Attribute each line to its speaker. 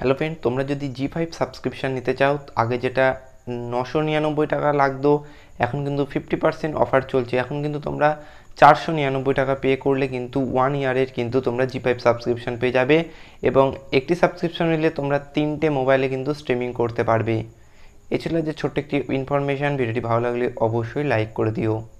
Speaker 1: hello friend তোমরা যদি জি five subscription নিতে চাও আগে যেটা নশো নিরানব্বই টাকা লাগতো এখন কিন্তু ফিফটি পার্সেন্ট অফার চলছে এখন কিন্তু তোমরা চারশো নিরানব্বই টাকা পে করলে কিন্তু ওয়ান ইয়ারের কিন্তু তোমরা জি ফাইভ সাবস্ক্রিপশান পেয়ে যাবে এবং একটি সাবস্ক্রিপশান নিলে তোমরা তিনটে মোবাইলে কিন্তু স্ট্রিমিং করতে পারবে এছাড়া যে ছোট্ট একটি ইনফরমেশান ভিডিওটি ভালো লাগলে অবশ্যই লাইক করে দিও